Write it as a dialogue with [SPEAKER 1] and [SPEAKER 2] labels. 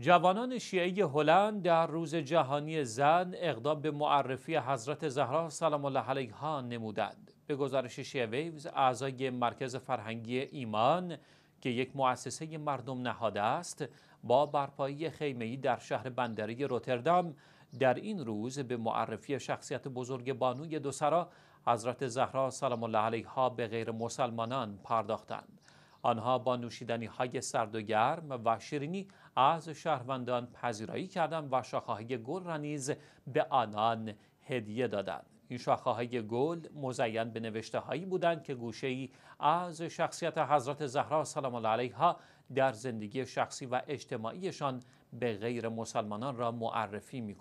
[SPEAKER 1] جوانان شیعه هلند در روز جهانی زن اقدام به معرفی حضرت زهرا سلام الله علیها نمودند به گزارش شیعه ویوز اعضای مرکز فرهنگی ایمان که یک مؤسسه مردم نهاده است با برپایی خیمه‌ای در شهر بندری روتردام در این روز به معرفی شخصیت بزرگ بانوی دوسرا حضرت زهرا سلام الله علیها به غیر مسلمانان پرداختند آنها با نوشیدنی های سرد و گرم و شیرینی از شهروندان پذیرایی کردند و شاخه‌های گل را نیز به آنان هدیه دادند. این شاخه‌های گل مزین به نوشته هایی بودند که ای از شخصیت حضرت زهرا سلام الله علیها در زندگی شخصی و اجتماعیشان به غیر مسلمانان را معرفی می